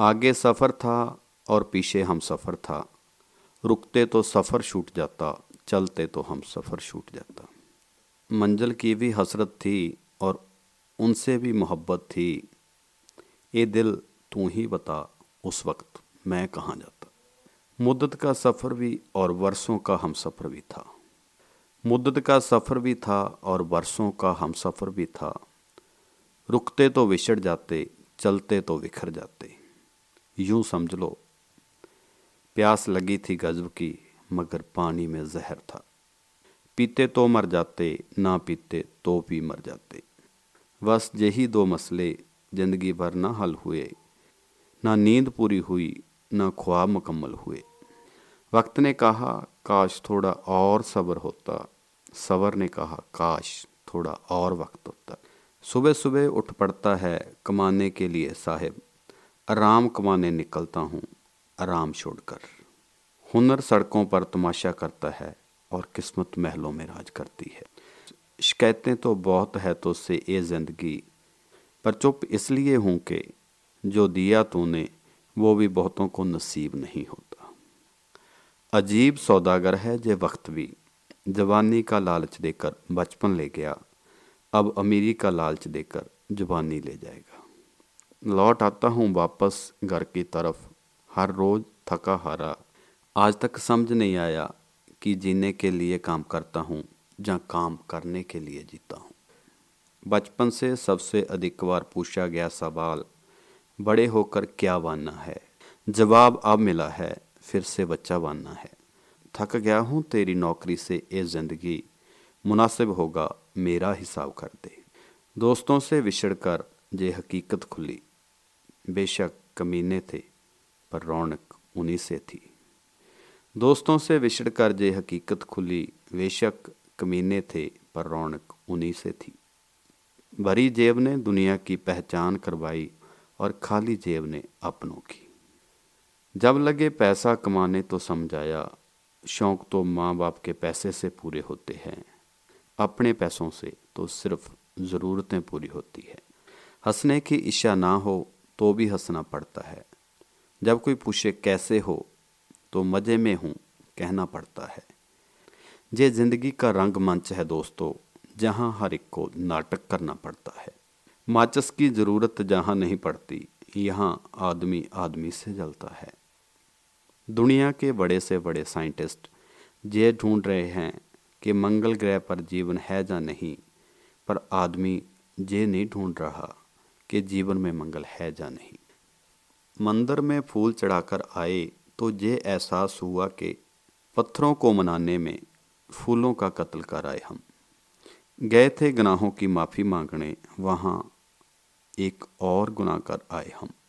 आगे सफ़र था और पीछे हम सफ़र था रुकते तो सफ़र छूट जाता चलते तो हम सफ़र छूट जाता मंजिल की भी हसरत थी और उनसे भी मोहब्बत थी ये दिल तू ही बता उस वक्त मैं कहाँ जाता मुद्दत का सफ़र भी और वर्षों का हम सफ़र भी था मुद्दत का सफ़र भी था और वर्षों का हम सफ़र भी था रुकते तो विछड़ जाते चलते तो बिखर जाते यूं समझ लो प्यास लगी थी गजब की मगर पानी में जहर था पीते तो मर जाते ना पीते तो भी मर जाते बस यही दो मसले ज़िंदगी भर ना हल हुए ना नींद पूरी हुई ना ख्वाब मुकम्मल हुए वक्त ने कहा काश थोड़ा और सब्र होता सबर ने कहा काश थोड़ा और वक्त होता सुबह सुबह उठ पड़ता है कमाने के लिए साहेब आराम कमाने निकलता हूँ आराम छोड़कर हुनर सड़कों पर तमाशा करता है और किस्मत महलों में राज करती है शिकायतें तो बहुत है तो से ये ज़िंदगी पर चुप इसलिए हूँ कि जो दिया तूने वो भी बहुतों को नसीब नहीं होता अजीब सौदागर है जे वक्त भी जवानी का लालच देकर बचपन ले गया अब अमीरी का लालच देकर जवानी ले जाएगा लौट आता हूँ वापस घर की तरफ हर रोज़ थका हारा आज तक समझ नहीं आया कि जीने के लिए काम करता हूँ या काम करने के लिए जीता हूँ बचपन से सबसे अधिक बार पूछा गया सवाल बड़े होकर क्या बनना है जवाब अब मिला है फिर से बच्चा बनना है थक गया हूँ तेरी नौकरी से ये ज़िंदगी मुनासिब होगा मेरा हिसाब कर दे दोस्तों से विछड़ कर ये हकीकत खुली बेशक कमीने थे पर रौनक उन्हीं से थी दोस्तों से विछड़ कर जे हकीकत खुली बेशक कमीने थे पर रौनक उन्हीं से थी भरी जेब ने दुनिया की पहचान करवाई और खाली जेब ने अपनों की जब लगे पैसा कमाने तो समझाया शौक तो माँ बाप के पैसे से पूरे होते हैं अपने पैसों से तो सिर्फ ज़रूरतें पूरी होती है हंसने की इच्छा ना हो तो भी हंसना पड़ता है जब कोई पूछे कैसे हो तो मज़े में हूँ कहना पड़ता है ये जिंदगी का रंग मंच है दोस्तों जहाँ हर एक को नाटक करना पड़ता है माचस की ज़रूरत जहाँ नहीं पड़ती यहाँ आदमी आदमी से जलता है दुनिया के बड़े से बड़े साइंटिस्ट ये ढूंढ रहे हैं कि मंगल ग्रह पर जीवन है या नहीं पर आदमी ये नहीं ढूंढ रहा के जीवन में मंगल है या नहीं मंदिर में फूल चढ़ाकर आए तो ये एहसास हुआ कि पत्थरों को मनाने में फूलों का कत्ल कर आए हम गए थे गुनाहों की माफ़ी मांगने वहाँ एक और गुनाह कर आए हम